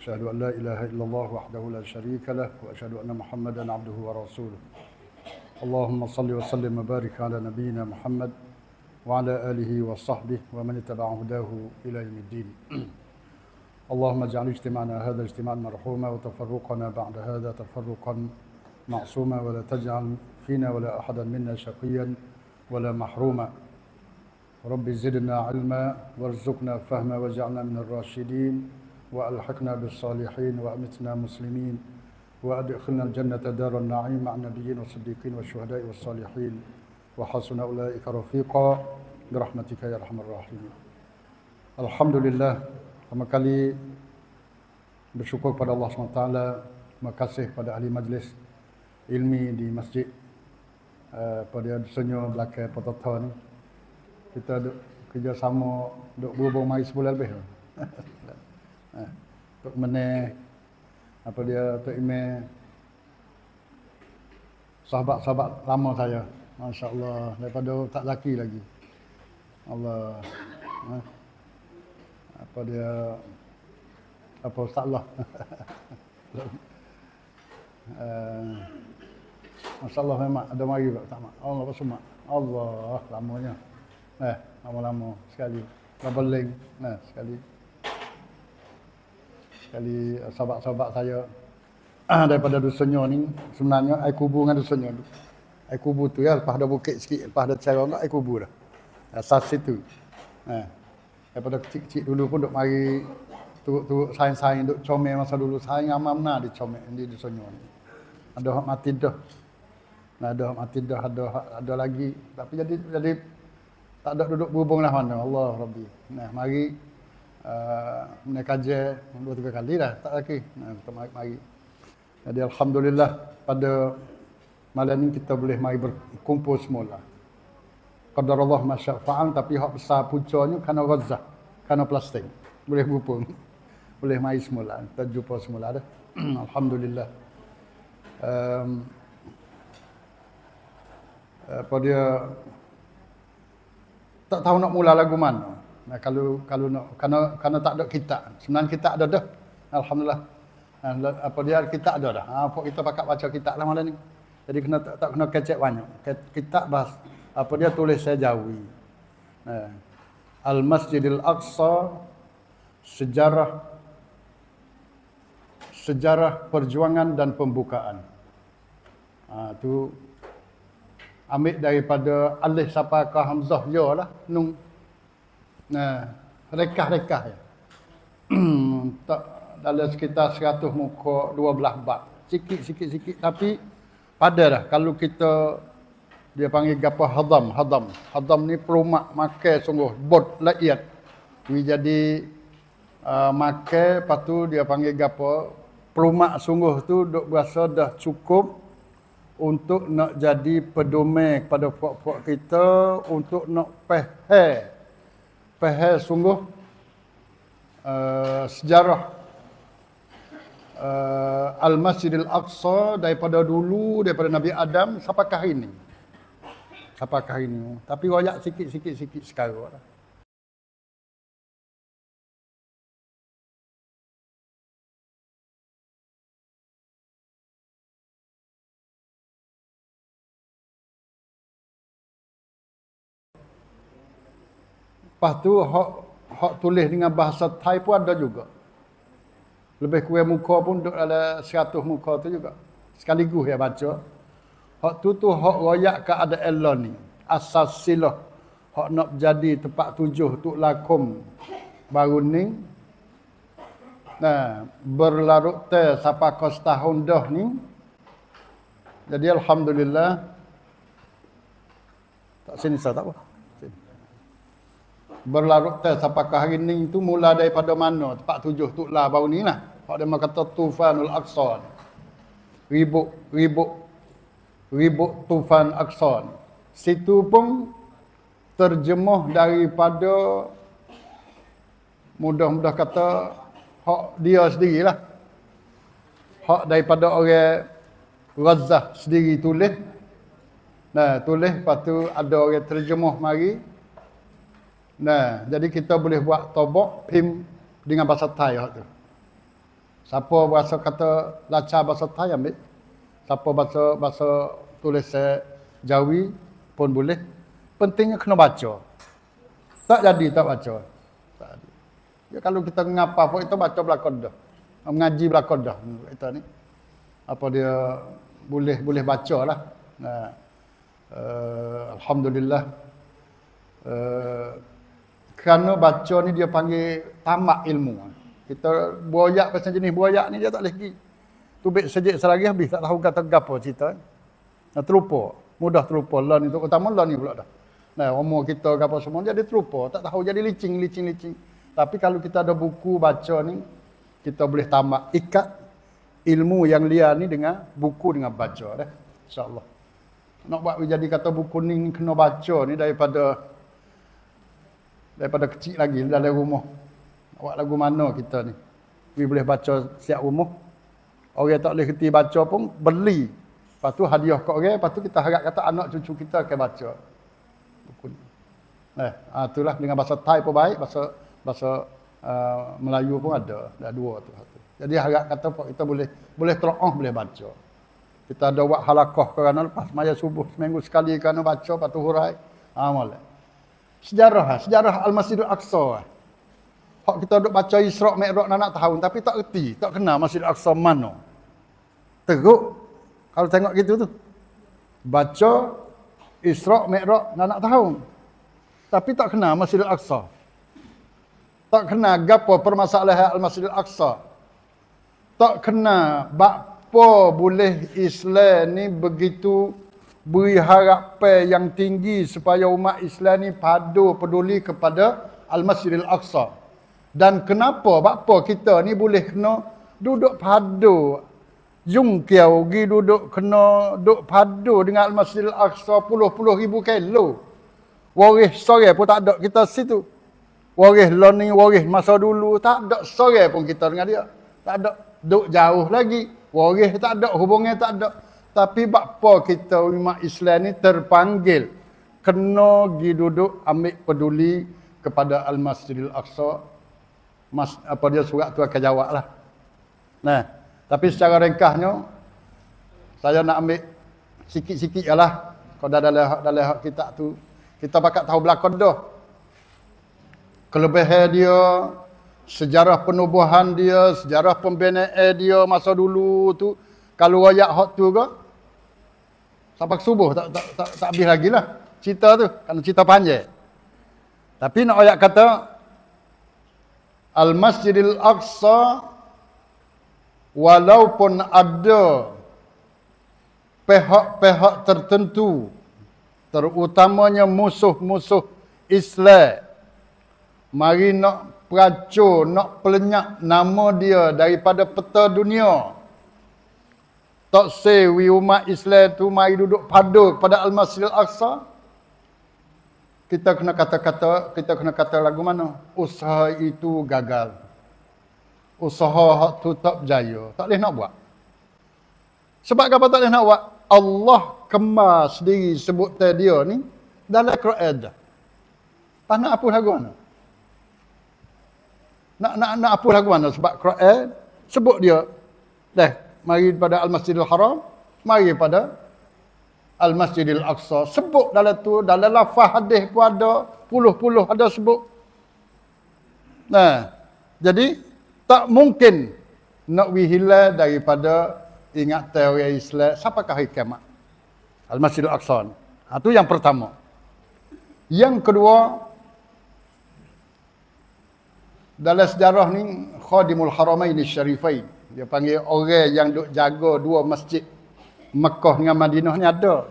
أشهد أن لا إله إلا الله وحده لا شريك له وأشهد أن محمدا عبده ورسوله اللهم صل وسلم وبارك على نبينا محمد وعلى آله وصحبه ومن اتبع هداه إلى يوم الدين اللهم اجعل اجتماعنا هذا اجتماعا مرحوما وتفرقنا بعد هذا تفرقا معصوما ولا تجعل فينا ولا أحدا منا شقيا ولا محروما رب زدنا علما وارزقنا فهما واجعلنا من الراشدين وألحقنا بالصالحين وأمتنا مسلمين وأدخلنا الجنة دار النعيم مع النبيين والصديقين والشهداء والصالحين وحسن أولئك رفيقا برحمتك يا أرحم الراحمين الحمد لله كما كلي بشكر pada الله سبحانه وتعالى مكاسه pada أهل مجلس ilmi di masjid uh, pada senyum belakang pototon kita duk, kerjasama duk berhubung mari sebulan lebih Eh, tok Meneh apa dia Tok ime, sahabat-sahabat lama saya. Masya-Allah, daripada tak laki lagi. Allah. Eh. Apa dia apa Ustaz lah. Eh, Masya-Allah memang ada mari tak tak mak. Allah apa Allah lamanya. Eh, lama-lama sekali. Double link. Nah, sekali sekali eh, sahabat-sahabat saya daripada Dusunyo ni sebenarnya air kubur dengan Dusunyo tu. Air kubur tu ya lepas ada bukit sikit lepas ada cerong air kubur dah. Eh, asas situ. Eh. Daripada kecil-kecil dulu pun duk mari turut-turut saing-saing duk comel masa dulu saing amam nah di comel di Dusunyo ni. Ada hak mati dah. Ada hak mati dah ada ada lagi tapi jadi jadi tak ada duduk berhubung lah, mana Allah Rabbi. Nah mari menaik ah, kaje dua tiga kali dah tak lagi kita mari mari jadi alhamdulillah pada malam ini kita boleh mari berkumpul semula qadar Allah masya faal tapi hak besar pucanya kena gaza kena plastik boleh berupa boleh mai semula kita jumpa semula dah alhamdulillah um, ehm, pada tak tahu nak mula lagu mana Nah, kalau kalau nak kerana kerana tak ada kita. Sebenarnya kita ada dah. Alhamdulillah. apa dia Kita ada dah. apa ah, kita pakat baca kita lah malam ni. Jadi kena tak, tak kena kecek banyak. Kita bahas apa dia tulis saya jawi. Nah. Al Masjidil Aqsa sejarah sejarah perjuangan dan pembukaan. ha, tu ambil daripada Alif Sapaka Hamzah ya lah nung Nah, rekah-rekah ya. tak dalam sekitar 100 muka 12 bab. Sikit-sikit sikit tapi pada dah kalau kita dia panggil gapo hadam, hadam. Hadam ni perumak makan sungguh bot laiat. Dia jadi uh, ah, makan patu dia panggil gapo perumak sungguh tu dok berasa dah cukup untuk nak jadi pedomek kepada puak-puak kita untuk nak pehe pehel sungguh uh, sejarah uh, Al-Masjidil Aqsa daripada dulu, daripada Nabi Adam sampai ke hari ini. Sampai ke hari ini. Tapi royak sikit-sikit-sikit sekarang. Lepas tu Hok, Hok tulis dengan bahasa Thai pun ada juga. Lebih kurang muka pun ada 100 muka tu juga. Sekaligus ya baca. Hok tu tu Hok royak ke ada Allah ni. Asas silah. Hok nak jadi tempat tujuh tu lakum baru ni. Nah, berlarut teh siapa kos tahun dah ni. Jadi alhamdulillah. Tak sini saya tak apa berlarut tes apakah hari ni tu mula daripada mana tempat tujuh tu lah baru ni lah Pak dia kata tufanul aqsa ribut ribut ribut tufan aqsa situ pun terjemuh daripada mudah-mudah kata hak dia lah, hak daripada orang Gaza sendiri tulis nah tulis patu ada orang terjemuh mari Nah, jadi kita boleh buat tobok pim dengan bahasa Thai hak tu. Siapa bahasa kata laca bahasa Thai ambil. Siapa bahasa bahasa tulis Jawi pun boleh. Pentingnya kena baca. Tak jadi tak baca. Tak jadi. Ya kalau kita ngapa pun itu baca belakon dah. Mengaji belakon dah hmm, itu ni. Apa dia boleh boleh bacalah. Nah. Uh, alhamdulillah. Uh, kerana baca ni dia panggil tamak ilmu. Kita buaya, pasal jenis buaya ni dia tak boleh pergi. Tubik sejik selagi habis tak tahu kata gapo cerita. Eh. Nah, terlupa. Mudah terlupa. Learn itu utama learn ni pula dah. Nah, umur kita gapo semua jadi terlupa. Tak tahu jadi licin, licin, licin. Tapi kalau kita ada buku baca ni, kita boleh tamak ikat ilmu yang dia ni dengan buku dengan baca. Dah. InsyaAllah. Nak buat jadi kata buku ni kena baca ni daripada daripada kecil lagi dalam rumah. Awak lagu mana kita ni? We boleh baca siap rumah. Orang tak boleh kerti baca pun beli. Lepas tu hadiah kat orang, lepas tu kita harap kata anak cucu kita akan baca. Buku ni. Eh, ha, itulah dengan bahasa Thai pun baik, bahasa bahasa uh, Melayu pun ada. Ada dua tu. Jadi harap kata kita boleh boleh teroh boleh baca. Kita ada buat halakoh kerana lepas maya subuh seminggu sekali kerana baca, lepas tu hurai. Ha, boleh sejarah sejarah Al-Masjidul Aqsa. Hak kita duk baca Isra Mikraj nak nak tahun tapi tak reti, tak kenal Masjidul Aqsa mana. Teruk kalau tengok gitu tu. Baca Isra Mikraj nak nak tahun. Tapi tak kenal Masjidul Aqsa. Tak kenal gapo permasalahan Al-Masjidul Aqsa. Tak kenal bak apa boleh Islam ni begitu beri harapan yang tinggi supaya umat Islam ni padu peduli kepada Al-Masjidil Aqsa. Dan kenapa bapa kita ni boleh kena duduk padu Jung kiau gi duduk kena duduk padu dengan Al-Masjidil Aqsa puluh-puluh ribu kilo. Waris sore pun tak ada kita situ. Waris lani, waris masa dulu tak ada sore pun kita dengan dia. Tak ada duduk jauh lagi. Waris tak ada, hubungnya tak ada. Tapi bakpo kita umat Islam ni terpanggil kena gi duduk ambil peduli kepada Al Masjidil Aqsa. Mas, apa dia surat tu akan jawab lah. Nah, tapi secara ringkasnya saya nak ambil sikit-sikit jelah. Kalau dah dalam dalam hak kita tu, kita pakat tahu belakon dah. Kelebihan dia, sejarah penubuhan dia, sejarah pembinaan dia masa dulu tu, kalau ayat hak tu ke, sampai subuh tak tak tak, tak habis lagi lah cerita tu kerana cerita panjang tapi nak ayat kata al masjidil aqsa walaupun ada pihak-pihak tertentu terutamanya musuh-musuh Islam mari nak peracur, nak pelenyap nama dia daripada peta dunia tak sewi umat Islam tu mai duduk padu pada Al-Masjid Al-Aqsa. Kita kena kata-kata, kita kena kata lagu mana? Usaha itu gagal. Usaha itu tak berjaya. Tak boleh nak buat. Sebab apa tak boleh nak buat? Allah kemar sendiri sebut dia ni dalam Quran Tak nak apa lagu mana? Nak, nak, nak apa lagu mana? Sebab Quran sebut dia. Dah, mari pada Al-Masjidil Haram, mari pada Al-Masjidil Aqsa. Sebut dalam tu, dalam lafaz hadis pun ada, puluh-puluh ada sebut. Nah, jadi tak mungkin nak wihila daripada ingat teori Islam siapa kah kiamat. Al-Masjidil Aqsa. Itu ha, yang pertama. Yang kedua dalam sejarah ni Khadimul Haramain Syarifain dia panggil orang yang duk jaga dua masjid Mekah dengan Madinah ni ada.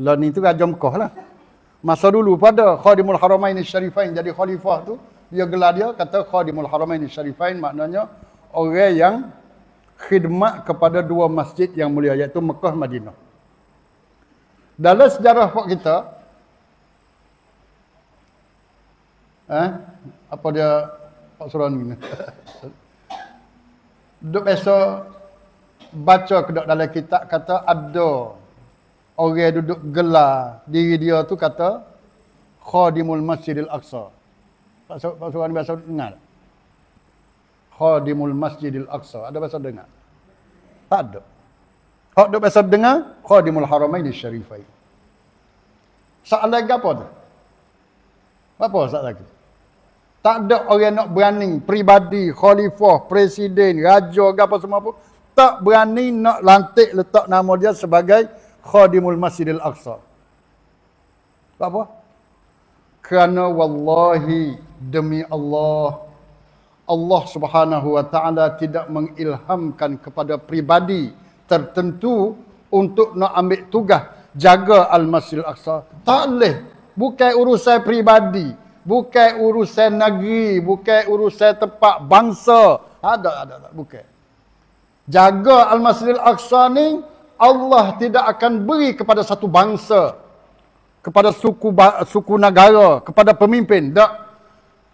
Lah ni tu Raja Mekah lah. Masa dulu pada Khadimul Haramain Syarifain jadi khalifah tu, dia gelar dia kata Khadimul Haramain Syarifain maknanya orang yang khidmat kepada dua masjid yang mulia iaitu Mekah Madinah. Dalam sejarah pak kita eh apa dia Pak Suran ni duk biasa baca ke dalam kitab kata abdo orang duduk gelar diri dia tu kata khadimul masjidil aqsa pasal pasal orang biasa dengar khadimul masjidil aqsa ada biasa dengar tak ada hak duduk biasa dengar khadimul haramaini syarifain soalan lagi apa tu apa soalan lagi tak ada orang nak berani Pribadi, khalifah, presiden, raja apa semua pun Tak berani nak lantik letak nama dia sebagai Khadimul Masjidil Aqsa Tak apa? Kerana wallahi demi Allah Allah subhanahu wa ta'ala tidak mengilhamkan kepada pribadi tertentu untuk nak ambil tugas jaga Al-Masjid Al-Aqsa. Tak boleh. Bukan urusan pribadi bukan urusan negeri, bukan urusan tempat bangsa. Ada, ada, ada, bukan. Jaga Al-Masjidil Aqsa ni, Allah tidak akan beri kepada satu bangsa, kepada suku suku negara, kepada pemimpin. Tak.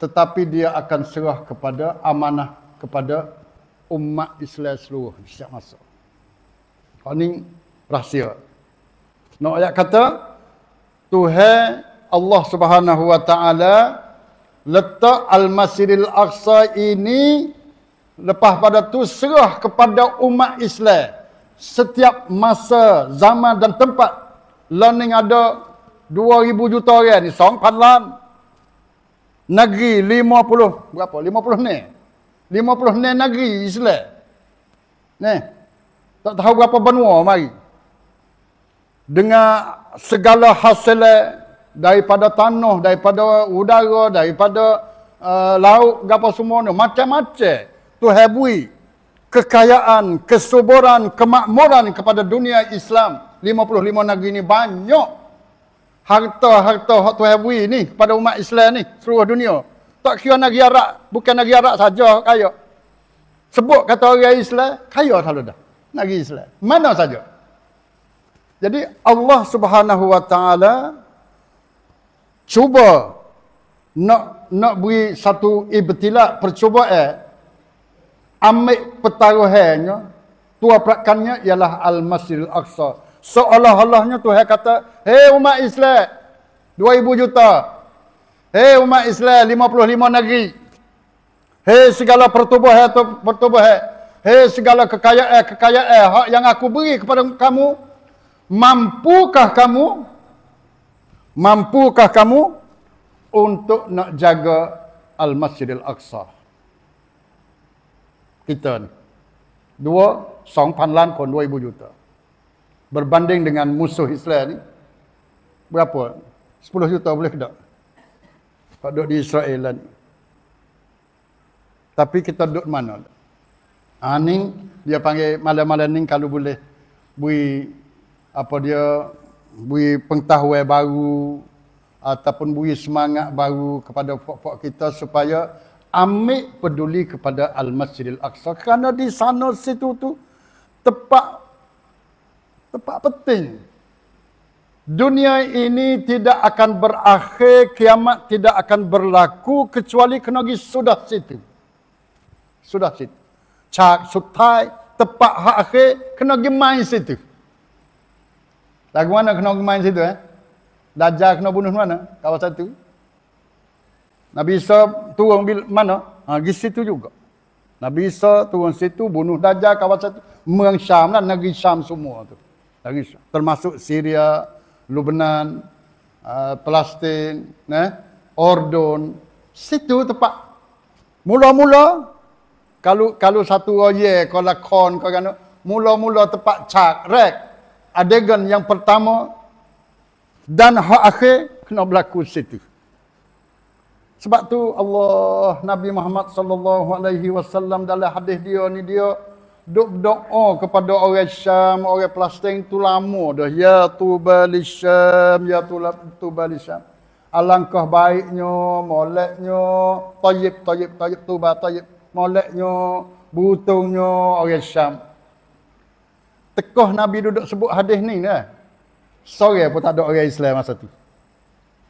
Tetapi dia akan serah kepada amanah, kepada umat Islam seluruh. Siap masuk. Ini rahsia. Nak no, ayat kata, Tuhan Allah Subhanahu Wa Taala letak Al-Masjidil Aqsa ini lepas pada tu serah kepada umat Islam setiap masa zaman dan tempat learning ada 2000 juta orang ni song padlan negeri 50 berapa 50 ni 50 ni negeri Islam ni tak tahu berapa benua mari dengan segala hasilnya daripada tanah, daripada udara, daripada uh, laut, apa semua ni. Macam-macam. Tu hebui. Kekayaan, kesuburan, kemakmuran kepada dunia Islam. 55 negeri ni banyak. Harta-harta hak tu hebui ni kepada umat Islam ni. Seluruh dunia. Tak kira negeri Arab. Bukan negeri Arab saja kaya. Sebut kata orang Islam, kaya selalu dah. Negeri Islam. Mana saja. Jadi Allah subhanahu wa ta'ala cuba nak nak beri satu ibtilak percubaan eh, ambil pertaruhannya tua perakannya ialah Al-Masjidil Aqsa seolah-olahnya Tuhan kata hei umat Islam 2000 juta hei umat Islam 55 negeri hei segala pertubuhan pertubuhan hei segala kekayaan kekayaan hak yang aku beri kepada kamu mampukah kamu Mampukah kamu untuk nak jaga Al-Masjidil Aqsa? Kita ni. Dua, song panlan kon dua ibu juta. Berbanding dengan musuh Islam ni, berapa? Sepuluh juta boleh ke tak? Tak duduk di Israel ni. Tapi kita duduk mana? Ha, ni, dia panggil malam-malam ni kalau boleh beri apa dia beri pengetahuan baru ataupun beri semangat baru kepada puak-puak kita supaya ambil peduli kepada Al-Masjidil Aqsa kerana di sana situ tu tempat tempat penting dunia ini tidak akan berakhir kiamat tidak akan berlaku kecuali kena pergi sudah situ sudah situ cak sutai tempat akhir kena pergi main situ Lagu mana kena main situ eh? Dajjal kena bunuh mana? Kawasan tu. Nabi Isa turun bil mana? Ha, di situ juga. Nabi Isa turun situ bunuh Dajjal kawasan tu. Merang Syam lah, negeri Syam semua tu. Negeri Syam. Termasuk Syria, Lubnan, uh, eh, Palestin, eh? Ordon. Situ tempat. Mula-mula, kalau kalau satu oye, kalau lah kon, kalau kan, mula-mula tempat cak, rek, adegan yang pertama dan hak akhir kena berlaku situ. Sebab tu Allah Nabi Muhammad sallallahu alaihi wasallam dalam hadis dia ni dia duk doa kepada orang Syam, orang Palestin tu lama dah ya tu bali ya tu tu bali Alangkah baiknya, moleknya, tayyib tayyib tayyib tu ba tayyib, moleknya, butungnya orang Syam tekoh Nabi duduk sebut hadis ni lah. Eh? Sore pun tak ada orang Islam masa tu.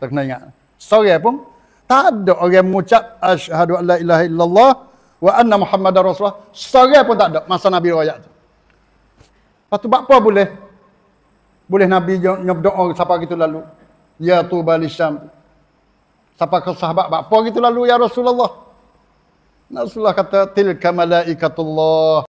Tak kena ingat. Sore pun tak ada orang mengucap asyhadu alla ilaha illallah wa anna muhammadar rasulullah. Sore pun tak ada masa Nabi royak tu. Lepas tu apa boleh? Boleh Nabi nyob doa siapa gitu lalu. Ya tu balisham. Siapa ke sahabat apa gitu lalu ya Rasulullah. Rasulullah kata tilka malaikatullah.